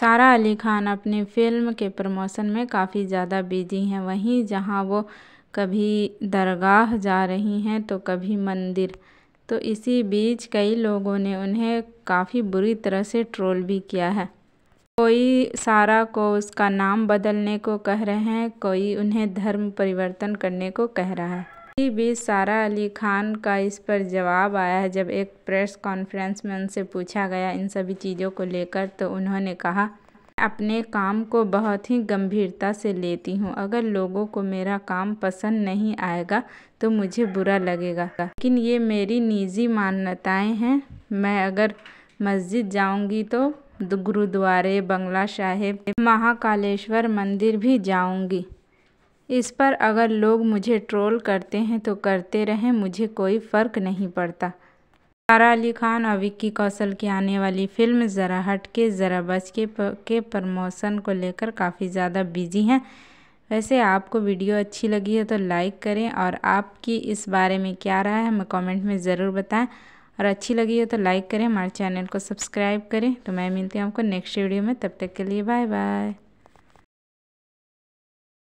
सारा अली खान अपनी फ़िल्म के प्रमोशन में काफ़ी ज़्यादा बिजी हैं वहीं जहां वो कभी दरगाह जा रही हैं तो कभी मंदिर तो इसी बीच कई लोगों ने उन्हें काफ़ी बुरी तरह से ट्रोल भी किया है कोई सारा को उसका नाम बदलने को कह रहे हैं कोई उन्हें धर्म परिवर्तन करने को कह रहा है इसी बीच सारा अली खान का इस पर जवाब आया है जब एक प्रेस कॉन्फ्रेंस में उनसे पूछा गया इन सभी चीज़ों को लेकर तो उन्होंने कहा अपने काम को बहुत ही गंभीरता से लेती हूँ अगर लोगों को मेरा काम पसंद नहीं आएगा तो मुझे बुरा लगेगा लेकिन ये मेरी निजी मान्यताएं हैं मैं अगर मस्जिद जाऊँगी तो गुरुद्वारे बंगला साहिब महाकालेश्वर मंदिर भी जाऊँगी इस पर अगर लोग मुझे ट्रोल करते हैं तो करते रहें मुझे कोई फ़र्क नहीं पड़ता सारा अली खान और विक्की कौशल की आने वाली फिल्म ज़रा हट के ज़रा बच के प, के प्रमोशन को लेकर काफ़ी ज़्यादा बिजी हैं वैसे आपको वीडियो अच्छी लगी है तो लाइक करें और आपकी इस बारे में क्या राय है हमें कमेंट में ज़रूर बताएं और अच्छी लगी है तो लाइक करें हमारे चैनल को सब्सक्राइब करें तो मैं मिलती हूँ आपको नेक्स्ट वीडियो में तब तक के लिए बाय बाय